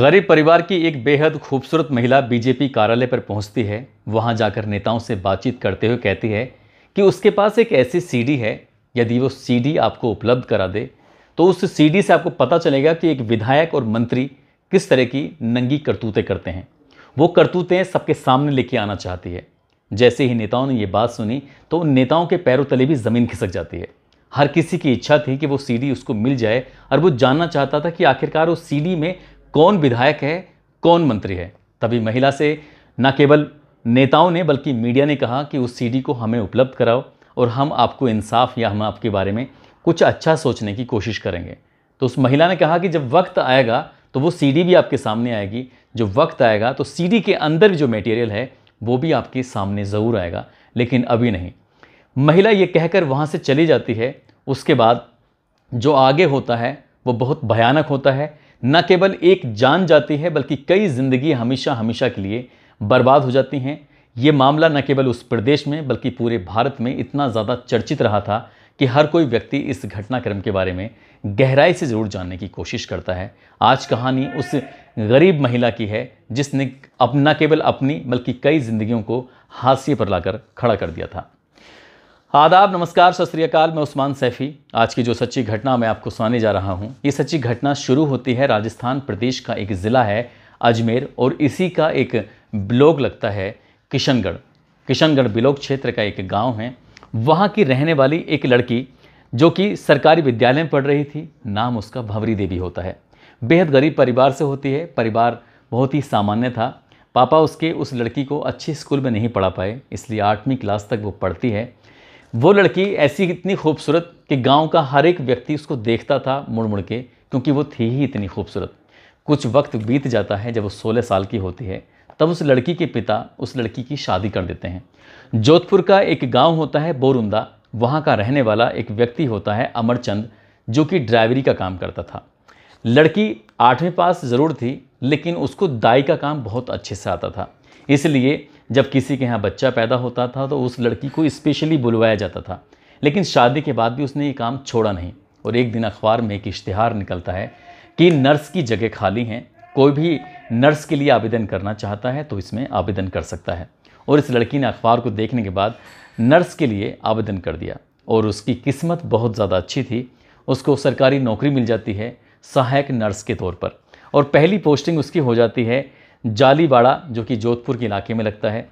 गरीब परिवार की एक बेहद खूबसूरत महिला बीजेपी कार्यालय पर पहुंचती है वहां जाकर नेताओं से बातचीत करते हुए कहती है कि उसके पास एक ऐसी सीडी है यदि वो सीडी आपको उपलब्ध करा दे तो उस सीडी से आपको पता चलेगा कि एक विधायक और मंत्री किस तरह की नंगी करतूतें करते हैं वो करतूतें सबके सामने लेके आना चाहती है जैसे ही नेताओं ने ये बात सुनी तो उन नेताओं के पैरों तले भी ज़मीन खिसक जाती है हर किसी की इच्छा थी कि वो सीडी उसको मिल जाए और वो जानना चाहता था कि आखिरकार उस सीडी में कौन विधायक है कौन मंत्री है तभी महिला से न केवल नेताओं ने बल्कि मीडिया ने कहा कि उस सीडी को हमें उपलब्ध कराओ और हम आपको इंसाफ या हम आपके बारे में कुछ अच्छा सोचने की कोशिश करेंगे तो उस महिला ने कहा कि जब वक्त आएगा तो वो सीडी भी आपके सामने आएगी जो वक्त आएगा तो सीडी के अंदर जो मटेरियल है वो भी आपके सामने ज़रूर आएगा लेकिन अभी नहीं महिला ये कहकर वहाँ से चली जाती है उसके बाद जो आगे होता है वो बहुत भयानक होता है न केवल एक जान जाती है बल्कि कई ज़िंदगी हमेशा हमेशा के लिए बर्बाद हो जाती हैं ये मामला न केवल उस प्रदेश में बल्कि पूरे भारत में इतना ज़्यादा चर्चित रहा था कि हर कोई व्यक्ति इस घटनाक्रम के बारे में गहराई से ज़रूर जानने की कोशिश करता है आज कहानी उस गरीब महिला की है जिसने अब न केवल अपनी बल्कि कई जिंदगियों को हादसे पर लाकर खड़ा कर दिया था आदाब नमस्कार सत मैं उस्मान सैफ़ी आज की जो सच्ची घटना मैं आपको सुनाने जा रहा हूँ ये सच्ची घटना शुरू होती है राजस्थान प्रदेश का एक ज़िला है अजमेर और इसी का एक ब्लॉक लगता है किशनगढ़ किशनगढ़ ब्लॉक क्षेत्र का एक गांव है वहाँ की रहने वाली एक लड़की जो कि सरकारी विद्यालय में पढ़ रही थी नाम उसका भंवरी देवी होता है बेहद गरीब परिवार से होती है परिवार बहुत ही सामान्य था पापा उसके उस लड़की को अच्छे स्कूल में नहीं पढ़ा पाए इसलिए आठवीं क्लास तक वो पढ़ती है वो लड़की ऐसी इतनी खूबसूरत कि गांव का हर एक व्यक्ति उसको देखता था मुड़ मुड़ के क्योंकि वो थी ही इतनी खूबसूरत कुछ वक्त बीत जाता है जब वो सोलह साल की होती है तब उस लड़की के पिता उस लड़की की शादी कर देते हैं जोधपुर का एक गांव होता है बोरुंदा वहाँ का रहने वाला एक व्यक्ति होता है अमरचंद जो कि ड्राइवरी का काम करता था लड़की आठवीं पास ज़रूर थी लेकिन उसको दाई का काम बहुत अच्छे से आता था इसलिए जब किसी के यहाँ बच्चा पैदा होता था तो उस लड़की को स्पेशली बुलवाया जाता था लेकिन शादी के बाद भी उसने ये काम छोड़ा नहीं और एक दिन अखबार में एक इश्तहार निकलता है कि नर्स की जगह खाली हैं कोई भी नर्स के लिए आवेदन करना चाहता है तो इसमें आवेदन कर सकता है और इस लड़की ने अखबार को देखने के बाद नर्स के लिए आवेदन कर दिया और उसकी किस्मत बहुत ज़्यादा अच्छी थी उसको सरकारी नौकरी मिल जाती है सहायक नर्स के तौर पर और पहली पोस्टिंग उसकी हो जाती है जालीवाड़ा जो कि जोधपुर के इलाके में लगता है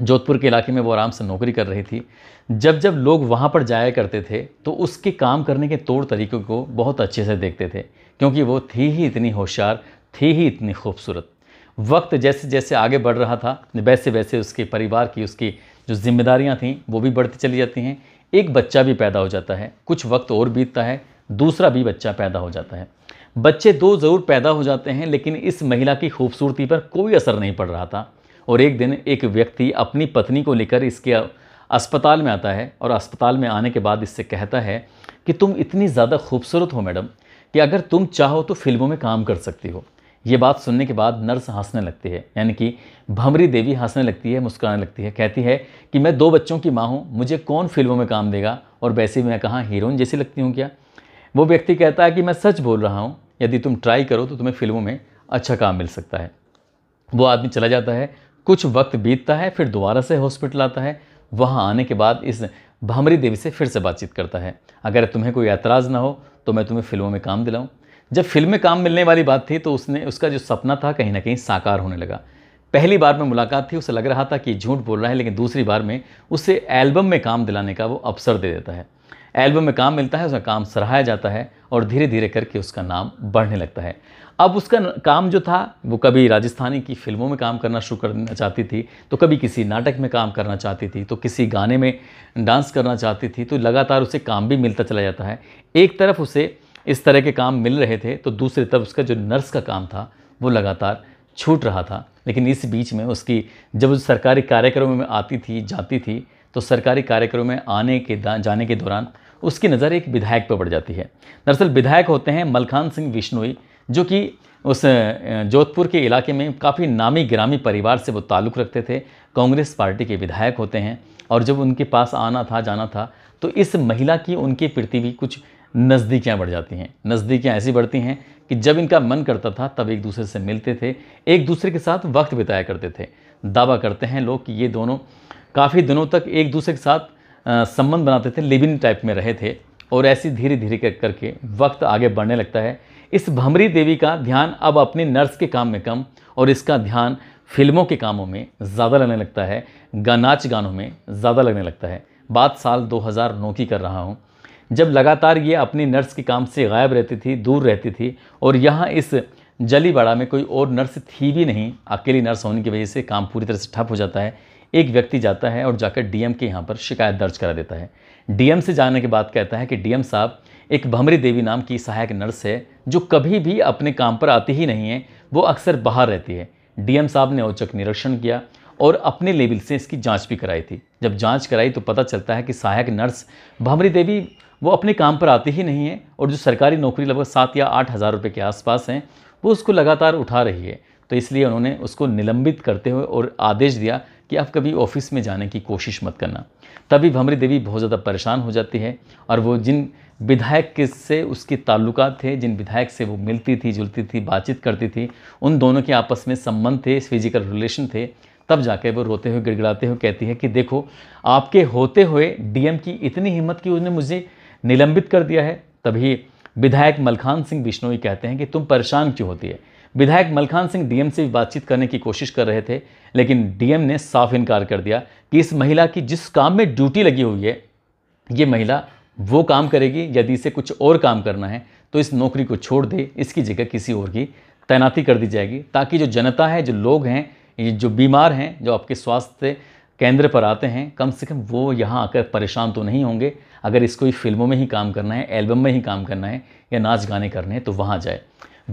जोधपुर के इलाके में वो आराम से नौकरी कर रही थी जब जब लोग वहाँ पर जाया करते थे तो उसके काम करने के तौर तरीक़ों को बहुत अच्छे से देखते थे क्योंकि वो थी ही इतनी होशियार थी ही इतनी खूबसूरत वक्त जैसे जैसे आगे बढ़ रहा था वैसे वैसे उसके परिवार की उसकी जो जिम्मेदारियाँ थीं वो भी बढ़ती चली जाती हैं एक बच्चा भी पैदा हो जाता है कुछ वक्त और बीतता है दूसरा भी बच्चा पैदा हो जाता है बच्चे दो ज़रूर पैदा हो जाते हैं लेकिन इस महिला की खूबसूरती पर कोई असर नहीं पड़ रहा था और एक दिन एक व्यक्ति अपनी पत्नी को लेकर इसके अस्पताल में आता है और अस्पताल में आने के बाद इससे कहता है कि तुम इतनी ज़्यादा खूबसूरत हो मैडम कि अगर तुम चाहो तो फिल्मों में काम कर सकती हो ये बात सुनने के बाद नर्स हंसने लगती है यानी कि भमरी देवी हंसने लगती है मुस्कुराने लगती है कहती है कि मैं दो बच्चों की माँ हूँ मुझे कौन फिल्मों में काम देगा और वैसे मैं कहाँ हीरोइन जैसी लगती हूँ क्या वो व्यक्ति कहता है कि मैं सच बोल रहा हूँ यदि तुम ट्राई करो तो तुम्हें फिल्मों में अच्छा काम मिल सकता है वो आदमी चला जाता है कुछ वक्त बीतता है फिर दोबारा से हॉस्पिटल आता है वहाँ आने के बाद इस भामरी देवी से फिर से बातचीत करता है अगर तुम्हें कोई एतराज़ ना हो तो मैं तुम्हें फिल्मों में काम दिलाऊँ जब फिल्म में काम मिलने वाली बात थी तो उसने उसका जो सपना था कहीं ना कहीं साकार होने लगा पहली बार में मुलाकात थी उसे लग रहा था कि झूठ बोल रहा है लेकिन दूसरी बार में उसे एल्बम में काम दिलाने का वो अवसर दे देता है एल्बम में काम मिलता है उसका काम सराहाया जाता है और धीरे धीरे करके उसका नाम बढ़ने लगता है अब उसका काम जो था वो कभी राजस्थानी की फिल्मों में काम करना शुरू करना चाहती थी तो कभी किसी नाटक में काम करना चाहती थी तो किसी गाने में डांस करना चाहती थी तो लगातार उसे काम भी मिलता चला जाता है एक तरफ उसे इस तरह के काम मिल रहे थे तो दूसरी तरफ उसका जो नर्स का काम था वो लगातार छूट रहा था लेकिन इस बीच में उसकी जब उस सरकारी कार्यक्रमों में आती थी जाती थी तो सरकारी कार्यक्रमों में आने के जाने के दौरान उसकी नज़र एक विधायक पर पड़ जाती है दरअसल विधायक होते हैं मलखान सिंह विश्नोई जो कि उस जोधपुर के इलाके में काफ़ी नामी ग्रामी परिवार से वो ताल्लुक़ रखते थे कांग्रेस पार्टी के विधायक होते हैं और जब उनके पास आना था जाना था तो इस महिला की उनके प्रति भी कुछ नज़दीकियाँ बढ़ जाती हैं नज़दीकियाँ ऐसी बढ़ती हैं कि जब इनका मन करता था तब एक दूसरे से मिलते थे एक दूसरे के साथ वक्त बिताया करते थे दावा करते हैं लोग कि ये दोनों काफ़ी दिनों तक एक दूसरे के साथ संबंध बनाते थे लिविन टाइप में रहे थे और ऐसी धीरे धीरे कर करके वक्त आगे बढ़ने लगता है इस भमरी देवी का ध्यान अब अपने नर्स के काम में कम और इसका ध्यान फिल्मों के कामों में ज़्यादा लगने लगता है गानाच गानों में ज़्यादा लगने लगता है बात साल 2009 की कर रहा हूँ जब लगातार ये अपनी नर्स के काम से गायब रहती थी दूर रहती थी और यहाँ इस जलीबाड़ा में कोई और नर्स थी भी नहीं अकेली नर्स होने की वजह से काम पूरी तरह से ठप हो जाता है एक व्यक्ति जाता है और जाकर डीएम के यहाँ पर शिकायत दर्ज करा देता है डीएम से जाने के बाद कहता है कि डीएम साहब एक भमरी देवी नाम की सहायक नर्स है जो कभी भी अपने काम पर आती ही नहीं है वो अक्सर बाहर रहती है डीएम साहब ने औचक निरीक्षण किया और अपने लेवल से इसकी जाँच भी कराई थी जब जाँच कराई तो पता चलता है कि सहायक नर्स भमरी देवी वो अपने काम पर आती ही नहीं है और जो सरकारी नौकरी लगभग सात या आठ हज़ार रुपये के आसपास हैं वो उसको लगातार उठा रही है तो इसलिए उन्होंने उसको निलंबित करते हुए और आदेश दिया कि आप कभी ऑफिस में जाने की कोशिश मत करना तभी भमरी देवी बहुत ज़्यादा परेशान हो जाती है और वो जिन विधायक के से उसके ताल्लुकात थे जिन विधायक से वो मिलती थी जुलती थी बातचीत करती थी उन दोनों के आपस में संबंध थे फिजिकल रिलेशन थे तब जाके वो रोते हुए गिड़गिड़ाते हुए कहती है कि देखो आपके होते हुए डीएम की इतनी हिम्मत की उसने मुझे निलंबित कर दिया है तभी विधायक मलखान सिंह बिश्नोई कहते हैं कि तुम परेशान क्यों होती है विधायक मलखान सिंह डीएम से बातचीत करने की कोशिश कर रहे थे लेकिन डीएम ने साफ इनकार कर दिया कि इस महिला की जिस काम में ड्यूटी लगी हुई है ये महिला वो काम करेगी यदि इसे कुछ और काम करना है तो इस नौकरी को छोड़ दे इसकी जगह किसी और की तैनाती कर दी जाएगी ताकि जो जनता है जो लोग हैं जो बीमार हैं जो आपके स्वास्थ्य केंद्र पर आते हैं कम से कम वो यहाँ आकर परेशान तो नहीं होंगे अगर इसको ही फिल्मों में ही काम करना है एल्बम में ही काम करना है या नाच गाने करने हैं तो वहाँ जाए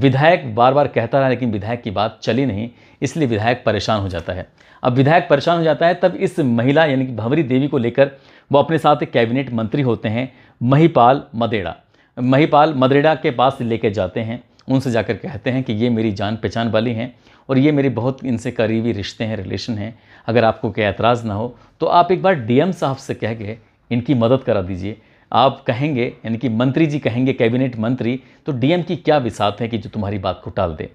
विधायक बार बार कहता रहा लेकिन विधायक की बात चली नहीं इसलिए विधायक परेशान हो जाता है अब विधायक परेशान हो जाता है तब इस महिला यानी कि भंवरी देवी को लेकर वो अपने साथ एक कैबिनेट मंत्री होते हैं महीपाल मदेड़ा महीपाल मदरेडा के पास लेके जाते हैं उनसे जाकर कहते हैं कि ये मेरी जान पहचान वाली हैं और ये मेरी बहुत इनसे करीबी रिश्ते हैं रिलेशन हैं अगर आपको कोई एतराज़ ना हो तो आप एक बार डीएम साहब से कह के इनकी मदद करा दीजिए आप कहेंगे यानी कि मंत्री जी कहेंगे कैबिनेट मंत्री तो डीएम की क्या विसात है कि जो तुम्हारी बात को टाल दे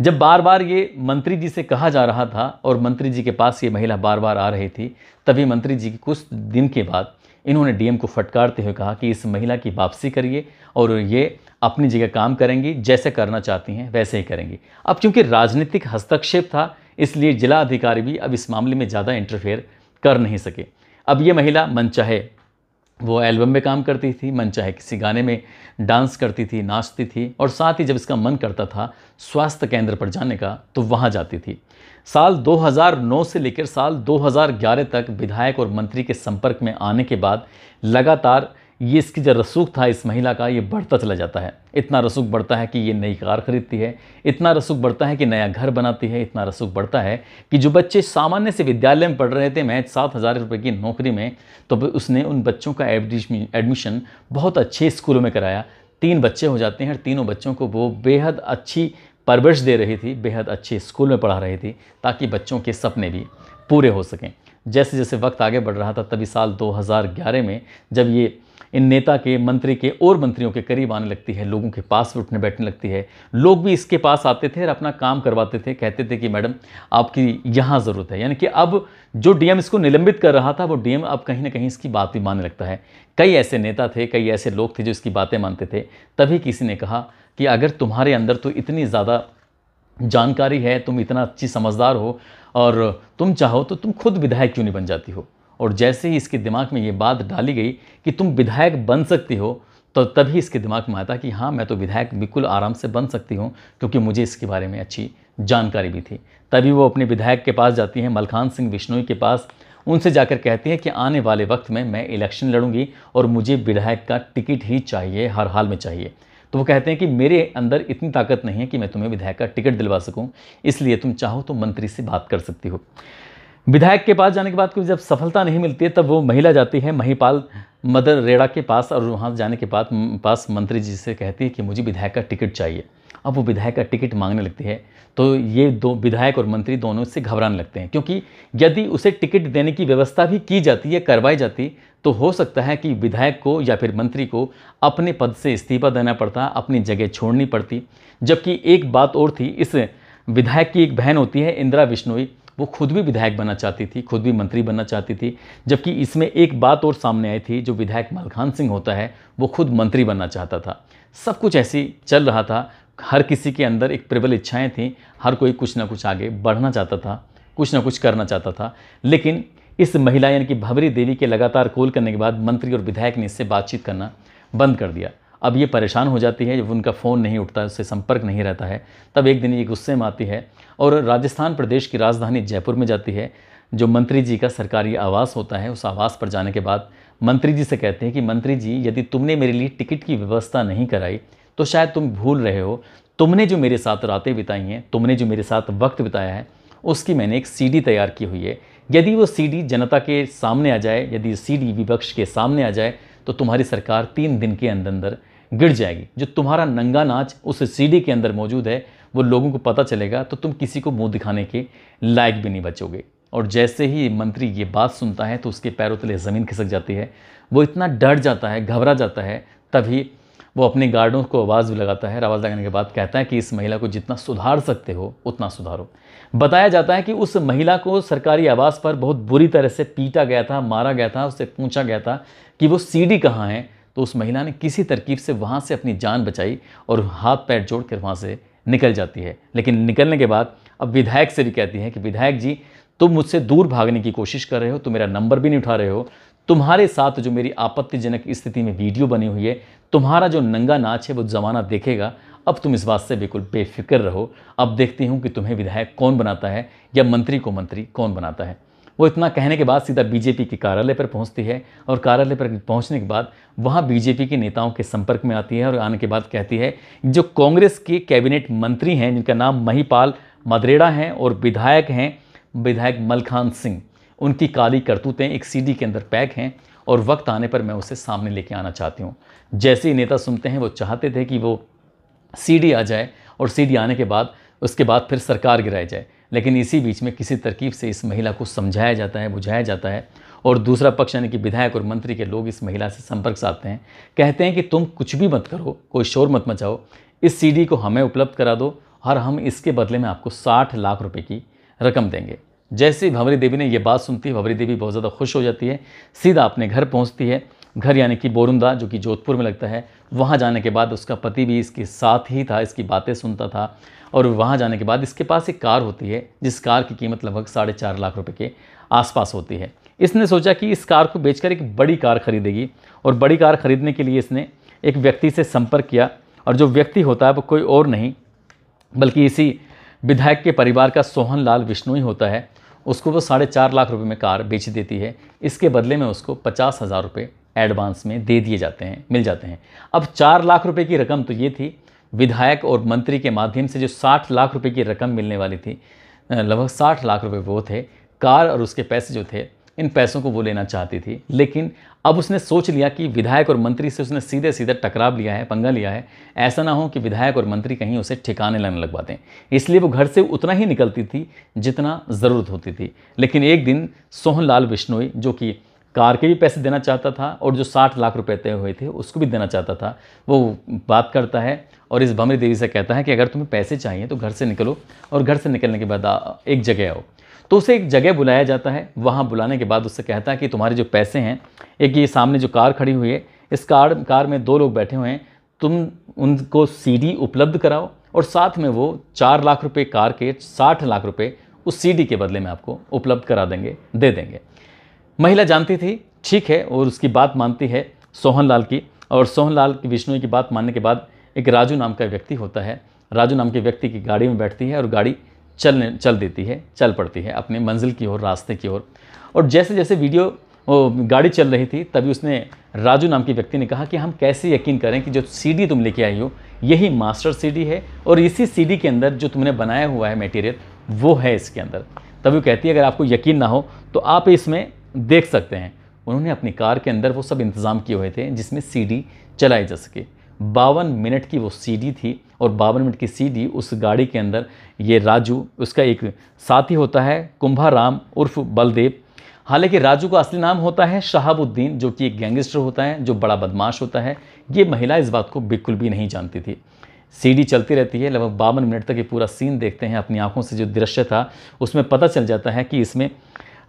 जब बार बार ये मंत्री जी से कहा जा रहा था और मंत्री जी के पास ये महिला बार बार आ रही थी तभी मंत्री जी की कुछ दिन के बाद इन्होंने डीएम को फटकारते हुए कहा कि इस महिला की वापसी करिए और ये अपनी जगह काम करेंगी जैसे करना चाहती हैं वैसे ही करेंगी अब क्योंकि राजनीतिक हस्तक्षेप था इसलिए जिला अधिकारी भी अब इस मामले में ज़्यादा इंटरफेयर कर नहीं सके अब ये महिला मनचाहे वो एल्बम में काम करती थी मन चाहे किसी गाने में डांस करती थी नाचती थी और साथ ही जब इसका मन करता था स्वास्थ्य केंद्र पर जाने का तो वहाँ जाती थी साल 2009 से लेकर साल 2011 तक विधायक और मंत्री के संपर्क में आने के बाद लगातार ये इसकी जो रसूख था इस महिला का ये बढ़ता चला जाता है इतना रसूख बढ़ता है कि ये नई कार खरीदती है इतना रसूख बढ़ता है कि नया घर बनाती है इतना रसूख बढ़ता है कि जो बच्चे सामान्य से विद्यालय में पढ़ रहे थे महज सात हज़ार रुपये की नौकरी में तो उसने उन बच्चों का एडमिशन बहुत अच्छे स्कूलों में कराया तीन बच्चे हो जाते हैं और तीनों बच्चों को वो बेहद अच्छी परवरिश दे रही थी बेहद अच्छे स्कूल में पढ़ा रही थी ताकि बच्चों के सपने भी पूरे हो सकें जैसे जैसे वक्त आगे बढ़ रहा था तभी साल 2011 में जब ये इन नेता के मंत्री के और मंत्रियों के करीब आने लगती है लोगों के पास भी उठने बैठने लगती है लोग भी इसके पास आते थे और अपना काम करवाते थे कहते थे कि मैडम आपकी यहाँ ज़रूरत है यानी कि अब जो डीएम इसको निलंबित कर रहा था वो डीएम अब कहीं ना कहीं इसकी बात भी मानने लगता है कई ऐसे नेता थे कई ऐसे लोग थे जो इसकी बातें मानते थे तभी किसी ने कहा कि अगर तुम्हारे अंदर तो इतनी ज़्यादा जानकारी है तुम इतना अच्छी समझदार हो और तुम चाहो तो तुम खुद विधायक क्यों नहीं बन जाती हो और जैसे ही इसके दिमाग में ये बात डाली गई कि तुम विधायक बन सकती हो तो तभी इसके दिमाग में आता कि हाँ मैं तो विधायक बिल्कुल आराम से बन सकती हूँ क्योंकि मुझे इसके बारे में अच्छी जानकारी भी थी तभी वो अपने विधायक के पास जाती हैं मलखान सिंह बिश्नोई के पास उनसे जाकर कहती हैं कि आने वाले वक्त में मैं इलेक्शन लड़ूंगी और मुझे विधायक का टिकट ही चाहिए हर हाल में चाहिए तो वो कहते हैं कि मेरे अंदर इतनी ताकत नहीं है कि मैं तुम्हें विधायक का टिकट दिलवा सकूं इसलिए तुम चाहो तो मंत्री से बात कर सकती हो विधायक के पास जाने के बाद कोई जब सफलता नहीं मिलती है तब वो महिला जाती है महीपाल मदर रेड़ा के पास और वहाँ जाने के बाद पास मंत्री जी से कहती है कि मुझे विधायक का टिकट चाहिए अब वो विधायक का टिकट मांगने लगती है तो ये दो विधायक और मंत्री दोनों इससे घबराने लगते हैं क्योंकि यदि उसे टिकट देने की व्यवस्था भी की जाती है करवाई जाती तो हो सकता है कि विधायक को या फिर मंत्री को अपने पद से इस्तीफा देना पड़ता अपनी जगह छोड़नी पड़ती जबकि एक बात और थी इस विधायक की एक बहन होती है इंदिरा विश्नोई वो खुद भी विधायक बनना चाहती थी खुद भी मंत्री बनना चाहती थी जबकि इसमें एक बात और सामने आई थी जो विधायक मलखान सिंह होता है वो खुद मंत्री बनना चाहता था सब कुछ ऐसी चल रहा था हर किसी के अंदर एक प्रबल इच्छाएं थीं हर कोई कुछ ना कुछ आगे बढ़ना चाहता था कुछ ना कुछ करना चाहता था लेकिन इस महिला यानी कि भवरी देवी के लगातार कॉल करने के बाद मंत्री और विधायक ने इससे बातचीत करना बंद कर दिया अब ये परेशान हो जाती है जब उनका फ़ोन नहीं उठता उससे संपर्क नहीं रहता है तब एक दिन ये गुस्से में आती है और राजस्थान प्रदेश की राजधानी जयपुर में जाती है जो मंत्री जी का सरकारी आवास होता है उस आवास पर जाने के बाद मंत्री जी से कहते हैं कि मंत्री जी यदि तुमने मेरे लिए टिकट की व्यवस्था नहीं कराई तो शायद तुम भूल रहे हो तुमने जो मेरे साथ रातें बिताई हैं तुमने जो मेरे साथ वक्त बिताया है उसकी मैंने एक सीडी तैयार की हुई है यदि वो सीडी जनता के सामने आ जाए यदि सीडी विपक्ष के सामने आ जाए तो तुम्हारी सरकार तीन दिन के अंदर अंदर गिर जाएगी जो तुम्हारा नंगा नाच उस सीडी के अंदर मौजूद है वो लोगों को पता चलेगा तो तुम किसी को मुंह दिखाने के लायक भी नहीं बचोगे और जैसे ही मंत्री ये बात सुनता है तो उसके पैरों तले ज़मीन खिसक जाती है वो इतना डर जाता है घबरा जाता है तभी वो अपने गार्डों को आवाज़ भी लगाता है आवाज़ लगाने के बाद कहता है कि इस महिला को जितना सुधार सकते हो उतना सुधारो बताया जाता है कि उस महिला को सरकारी आवास पर बहुत बुरी तरह से पीटा गया था मारा गया था उससे पूछा गया था कि वो डी कहाँ है तो उस महिला ने किसी तरकीब से वहाँ से अपनी जान बचाई और हाथ पैर जोड़ कर वहाँ से निकल जाती है लेकिन निकलने के बाद अब विधायक से भी कहती हैं कि विधायक जी तुम मुझसे दूर भागने की कोशिश कर रहे हो तुम मेरा नंबर भी नहीं उठा रहे हो तुम्हारे साथ जो मेरी आपत्तिजनक स्थिति में वीडियो बनी हुई है तुम्हारा जो नंगा नाच है वो ज़माना देखेगा अब तुम इस बात से बिल्कुल बेफिक्र रहो अब देखती हूँ कि तुम्हें विधायक कौन बनाता है या मंत्री को मंत्री कौन बनाता है वो इतना कहने के बाद सीधा बीजेपी के कार्यालय पर पहुंचती है और कार्यालय पर पहुंचने के बाद वहां बीजेपी के नेताओं के संपर्क में आती है और आने के बाद कहती है जो कांग्रेस के कैबिनेट मंत्री हैं जिनका नाम महीपाल मदरेड़ा हैं और विधायक हैं विधायक मलखान सिंह उनकी काली करतूतें एक सीडी के अंदर पैक हैं और वक्त आने पर मैं उसे सामने लेके आना चाहती हूँ जैसे ही नेता सुनते हैं वो चाहते थे कि वो सीडी आ जाए और सीडी आने के बाद उसके बाद फिर सरकार गिराई जाए लेकिन इसी बीच में किसी तरकीब से इस महिला को समझाया जाता है बुझाया जाता है और दूसरा पक्ष यानी कि विधायक और मंत्री के लोग इस महिला से संपर्क साधते हैं कहते हैं कि तुम कुछ भी मत करो कोई शोर मत मचाओ इस सीडी को हमें उपलब्ध करा दो और हम इसके बदले में आपको साठ लाख रुपये की रकम देंगे जैसे ही भंवरी देवी ने यह बात सुनती है भंवरी देवी बहुत ज़्यादा खुश हो जाती है सीधा अपने घर पहुँचती है घर यानी कि बोरुंदा जो कि जोधपुर में लगता है वहाँ जाने के बाद उसका पति भी इसके साथ ही था इसकी बातें सुनता था और वहाँ जाने के बाद इसके पास एक कार होती है जिस कार की कीमत लगभग साढ़े चार लाख रुपये के आसपास होती है इसने सोचा कि इस कार को बेचकर एक बड़ी कार खरीदेगी और बड़ी कार खरीदने के लिए इसने एक व्यक्ति से संपर्क किया और जो व्यक्ति होता है वो कोई और नहीं बल्कि इसी विधायक के परिवार का सोहन लाल विष्णु ही होता है उसको वो साढ़े चार लाख रुपए में कार बेच देती है इसके बदले में उसको पचास हज़ार रुपये एडवांस में दे दिए जाते हैं मिल जाते हैं अब चार लाख रुपए की रकम तो ये थी विधायक और मंत्री के माध्यम से जो 60 लाख रुपए की रकम मिलने वाली थी लगभग 60 लाख रुपए वो थे कार और उसके पैसे जो थे इन पैसों को वो लेना चाहती थी लेकिन अब उसने सोच लिया कि विधायक और मंत्री से उसने सीधे सीधे टकराव लिया है पंगा लिया है ऐसा ना हो कि विधायक और मंत्री कहीं उसे ठिकाने लाने लगवा दें इसलिए वो घर से उतना ही निकलती थी जितना ज़रूरत होती थी लेकिन एक दिन सोहनलाल बिश्नोई जो कि कार के भी पैसे देना चाहता था और जो साठ लाख रुपए तय हुए थे उसको भी देना चाहता था वो बात करता है और इस भमरी देवी से कहता है कि अगर तुम्हें पैसे चाहिए तो घर से निकलो और घर से निकलने के बाद एक जगह आओ तो उसे एक जगह बुलाया जाता है वहाँ बुलाने के बाद उससे कहता है कि तुम्हारे जो पैसे हैं एक ये सामने जो कार खड़ी हुई है इस कार कार में दो लोग बैठे हुए हैं तुम उनको सी उपलब्ध कराओ और साथ में वो चार लाख रुपये कार के साठ लाख रुपये उस सी के बदले में आपको उपलब्ध करा देंगे दे देंगे महिला जानती थी ठीक है और उसकी बात मानती है सोहन लाल की और सोहन लाल की विष्णु की बात मानने के बाद एक राजू नाम का व्यक्ति होता है राजू नाम के व्यक्ति की गाड़ी में बैठती है और गाड़ी चलने चल देती है चल पड़ती है अपने मंजिल की ओर रास्ते की ओर और, और जैसे जैसे वीडियो वो गाड़ी चल रही थी तभी उसने राजू नाम के व्यक्ति ने कहा कि हम कैसे यकीन करें कि जो सीडी तुम लेके आई हो यही मास्टर सीडी है और इसी सीडी के अंदर जो तुमने बनाया हुआ है मटेरियल वो है इसके अंदर तभी कहती है अगर आपको यकीन ना हो तो आप इसमें देख सकते हैं उन्होंने अपनी कार के अंदर वो सब इंतज़ाम किए हुए थे जिसमें सीडी चलाई जा सके बावन मिनट की वो सीडी थी और बावन मिनट की सीडी उस गाड़ी के अंदर ये राजू उसका एक साथी होता है कुंभाराम उर्फ बलदेव हालांकि राजू का असली नाम होता है शहाबुद्दीन जो कि एक गैंगस्टर होता है जो बड़ा बदमाश होता है ये महिला इस बात को बिल्कुल भी नहीं जानती थी सीडी चलती रहती है लगभग बावन मिनट तक ये पूरा सीन देखते हैं अपनी आंखों से जो दृश्य था उसमें पता चल जाता है कि इसमें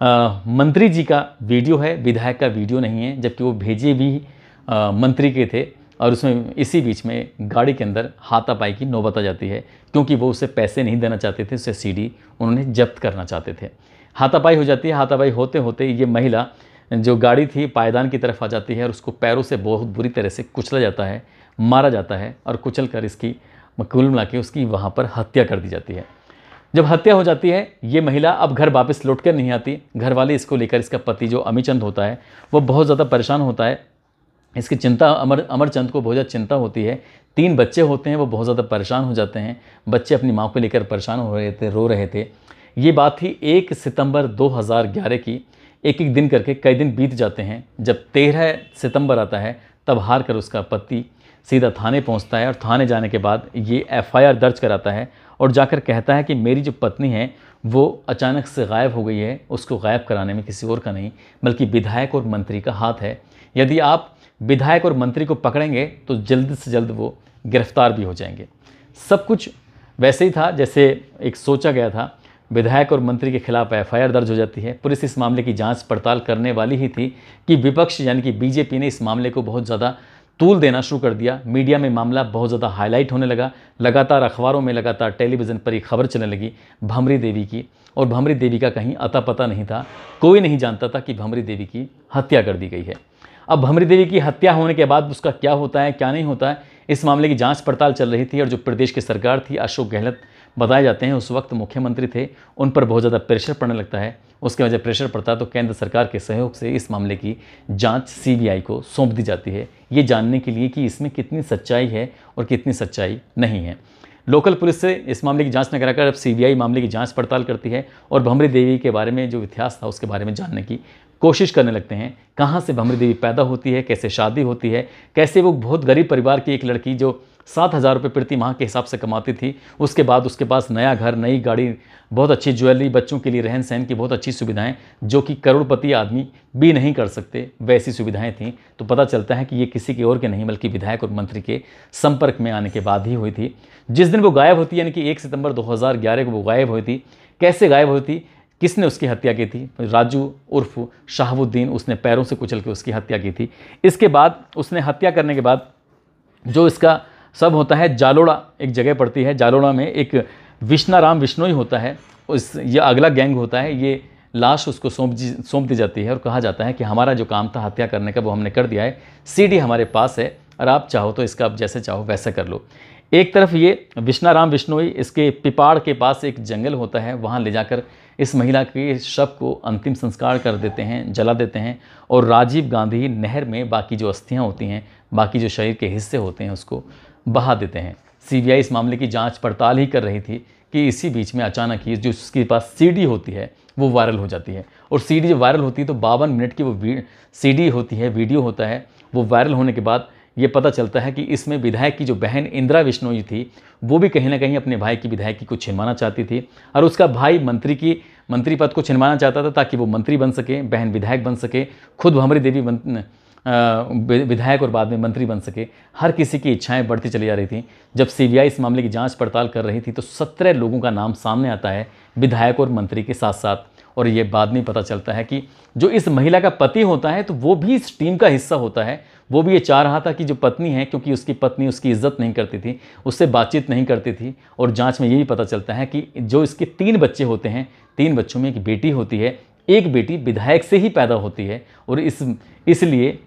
मंत्री जी का वीडियो है विधायक का वीडियो नहीं है जबकि वो भेजे भी आ, मंत्री के थे और उसमें इसी बीच में गाड़ी के अंदर हाथापाई की नौबत आ जाती है क्योंकि वो उसे पैसे नहीं देना चाहते थे उसे सीडी उन्होंने जब्त करना चाहते थे हाथापाई हो जाती है हाथापाई होते होते ये महिला जो गाड़ी थी पायदान की तरफ आ जाती है और उसको पैरों से बहुत बुरी तरह से कुचला जाता है मारा जाता है और कुचल कर इसकी कुल मिला के उसकी वहाँ पर हत्या कर दी जाती है जब हत्या हो जाती है ये महिला अब घर वापस लौट कर नहीं आती घर वाले इसको लेकर इसका पति जो अमीचंद होता है वो बहुत ज़्यादा परेशान होता है इसकी चिंता अमर अमरचंद को बहुत ज़्यादा चिंता होती है तीन बच्चे होते हैं वो बहुत ज़्यादा परेशान हो जाते हैं बच्चे अपनी माँ को लेकर परेशान हो रहे थे रो रहे थे ये बात थी एक सितंबर 2011 की एक एक दिन करके कई दिन बीत जाते हैं जब तेरह सितंबर आता है तब हार कर उसका पति सीधा थाने पहुंचता है और थाने जाने के बाद ये एफआईआर दर्ज कराता है और जाकर कहता है कि मेरी जो पत्नी है वो अचानक से गायब हो गई है उसको गायब कराने में किसी और का नहीं बल्कि विधायक और मंत्री का हाथ है यदि आप विधायक और मंत्री को पकड़ेंगे तो जल्द से जल्द वो गिरफ्तार भी हो जाएंगे सब कुछ वैसे ही था जैसे एक सोचा गया था विधायक और मंत्री के खिलाफ एफ दर्ज हो जाती है पुलिस इस मामले की जांच पड़ताल करने वाली ही थी कि विपक्ष यानी कि बीजेपी ने इस मामले को बहुत ज़्यादा तूल देना शुरू कर दिया मीडिया में मामला बहुत ज़्यादा हाईलाइट होने लगा लगातार अखबारों में लगातार टेलीविज़न पर एक खबर चलने लगी भमरी देवी की और भमरी देवी का कहीं अता पता नहीं था कोई नहीं जानता था कि भमरी देवी की हत्या कर दी गई है अब भमरी देवी की हत्या होने के बाद उसका क्या होता है क्या नहीं होता है इस मामले की जांच पड़ताल चल रही थी और जो प्रदेश की सरकार थी अशोक गहलोत बताए जाते हैं उस वक्त मुख्यमंत्री थे उन पर बहुत ज़्यादा प्रेशर पड़ने लगता है उसके वजह प्रेशर पड़ता है तो केंद्र सरकार के सहयोग से इस मामले की जांच सीबीआई को सौंप दी जाती है ये जानने के लिए कि इसमें कितनी सच्चाई है और कितनी सच्चाई नहीं है लोकल पुलिस से इस मामले की जांच न कराकर अब सीबीआई मामले की जांच पड़ताल करती है और भमरी देवी के बारे में जो इतिहास था उसके बारे में जानने की कोशिश करने लगते हैं कहाँ से भमरी देवी पैदा होती है कैसे शादी होती है कैसे वो बहुत गरीब परिवार की एक लड़की जो सात हज़ार रुपये प्रति माह के हिसाब से कमाती थी उसके बाद उसके पास नया घर नई गाड़ी बहुत अच्छी ज्वेलरी बच्चों के लिए रहन सहन की बहुत अच्छी सुविधाएं जो कि करोड़पति आदमी भी नहीं कर सकते वैसी सुविधाएं थीं तो पता चलता है कि ये किसी के और के नहीं बल्कि विधायक और मंत्री के संपर्क में आने के बाद ही हुई थी जिस दिन वो गायब होती यानी कि एक सितंबर दो को वो गायब हुई थी कैसे गायब हुई थी किसने उसकी हत्या की थी राजू उर्फ शाहबुद्दीन उसने पैरों से कुचल के उसकी हत्या की थी इसके बाद उसने हत्या करने के बाद जो इसका सब होता है जालोड़ा एक जगह पड़ती है जालोड़ा में एक विष्णाराम विष्णोई होता है उस ये अगला गैंग होता है ये लाश उसको सौंप सौंप दी जाती है और कहा जाता है कि हमारा जो काम था हत्या करने का वो हमने कर दिया है सीडी हमारे पास है और आप चाहो तो इसका आप जैसे चाहो वैसे कर लो एक तरफ ये विष्णाराम विष्णोई इसके पिपाड़ के पास एक जंगल होता है वहाँ ले जाकर इस महिला के शव को अंतिम संस्कार कर देते हैं जला देते हैं और राजीव गांधी नहर में बाकी जो अस्थियाँ होती हैं बाकी जो शरीर के हिस्से होते हैं उसको बहा देते हैं सीबीआई इस मामले की जांच पड़ताल ही कर रही थी कि इसी बीच में अचानक ही जो उसके पास सीडी होती है वो वायरल हो जाती है और सीडी जब वायरल होती है तो बावन मिनट की वो सीडी होती है वीडियो होता है वो वायरल होने के बाद ये पता चलता है कि इसमें विधायक की जो बहन इंदिरा विष्णोई थी वो भी कहीं ना कहीं अपने भाई की विधायकी को छिनवाना चाहती थी और उसका भाई मंत्री की मंत्री पद को छिनवाना चाहता था ताकि वो मंत्री बन सके बहन विधायक बन सके खुद भमरी देवी बन विधायक और बाद में मंत्री बन सके हर किसी की इच्छाएं बढ़ती चली जा रही थी जब सीबीआई इस मामले की जांच पड़ताल कर रही थी तो सत्रह लोगों का नाम सामने आता है विधायक और मंत्री के साथ साथ और ये बाद में पता चलता है कि जो इस महिला का पति होता है तो वो भी इस टीम का हिस्सा होता है वो भी ये चाह रहा था कि जो पत्नी है क्योंकि उसकी पत्नी उसकी इज्जत नहीं करती थी उससे बातचीत नहीं करती थी और जांच में ये भी पता चलता है कि जो इसके तीन बच्चे होते हैं तीन बच्चों में एक बेटी होती है एक बेटी विधायक से ही पैदा होती है और इस इसलिए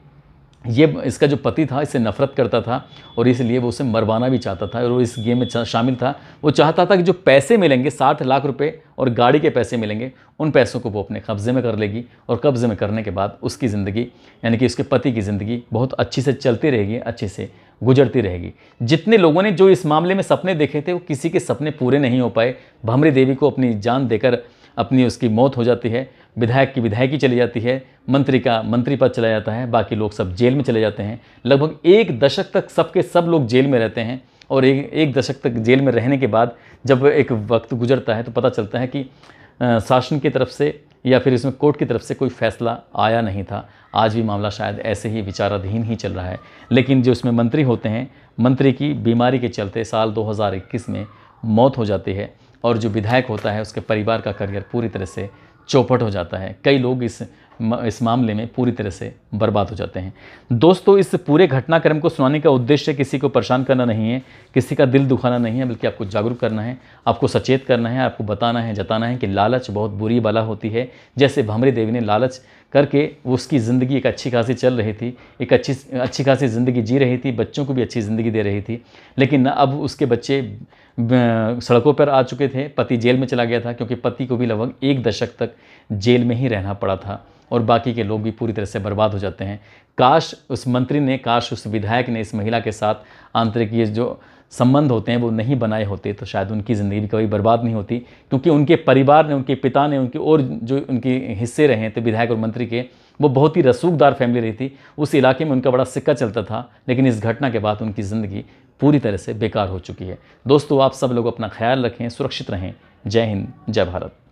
ये इसका जो पति था इससे नफरत करता था और इसलिए वो उसे मरवाना भी चाहता था और वो इस गेम में शामिल था वो चाहता था कि जो पैसे मिलेंगे साठ लाख रुपए और गाड़ी के पैसे मिलेंगे उन पैसों को वो अपने कब्ज़े में कर लेगी और कब्ज़े में करने के बाद उसकी ज़िंदगी यानी कि उसके पति की ज़िंदगी बहुत अच्छी से चलती रहेगी अच्छे से गुजरती रहेगी जितने लोगों ने जो इस मामले में सपने देखे थे वो किसी के सपने पूरे नहीं हो पाए भमरी देवी को अपनी जान देकर अपनी उसकी मौत हो जाती है विधायक की विधायकी चली जाती है मंत्री का मंत्री पद चला जाता है बाकी लोग सब जेल में चले जाते हैं लगभग एक दशक तक सबके सब लोग जेल में रहते हैं और एक एक दशक तक जेल में रहने के बाद जब एक वक्त गुजरता है तो पता चलता है कि शासन की तरफ से या फिर इसमें कोर्ट की तरफ से कोई फैसला आया नहीं था आज भी मामला शायद ऐसे ही विचाराधीन ही चल रहा है लेकिन जो इसमें मंत्री होते हैं मंत्री की बीमारी के चलते साल 2021 में मौत हो जाती है और जो विधायक होता है उसके परिवार का करियर पूरी तरह से चौपट हो जाता है कई लोग इस इस मामले में पूरी तरह से बर्बाद हो जाते हैं दोस्तों इस पूरे घटनाक्रम को सुनाने का उद्देश्य किसी को परेशान करना नहीं है किसी का दिल दुखाना नहीं है बल्कि आपको जागरूक करना है आपको सचेत करना है आपको बताना है जताना है कि लालच बहुत बुरी बला होती है जैसे भमरी देवी ने लालच करके उसकी ज़िंदगी एक अच्छी खासी चल रही थी एक अच्छी अच्छी खासी ज़िंदगी जी रही थी बच्चों को भी अच्छी ज़िंदगी दे रही थी लेकिन अब उसके बच्चे सड़कों पर आ चुके थे पति जेल में चला गया था क्योंकि पति को भी लगभग एक दशक तक जेल में ही रहना पड़ा था और बाकी के लोग भी पूरी तरह से बर्बाद हो जाते हैं काश उस मंत्री ने काश उस विधायक ने इस महिला के साथ आंतरिक ये जो संबंध होते हैं वो नहीं बनाए होते तो शायद उनकी ज़िंदगी भी कभी बर्बाद नहीं होती क्योंकि उनके परिवार ने उनके पिता ने उनके और जो उनके हिस्से रहे थे तो विधायक और मंत्री के वो बहुत ही रसूखदार फैमिली रही थी उस इलाके में उनका बड़ा सिक्का चलता था लेकिन इस घटना के बाद उनकी ज़िंदगी पूरी तरह से बेकार हो चुकी है दोस्तों आप सब लोग अपना ख्याल रखें सुरक्षित रहें जय हिंद जय भारत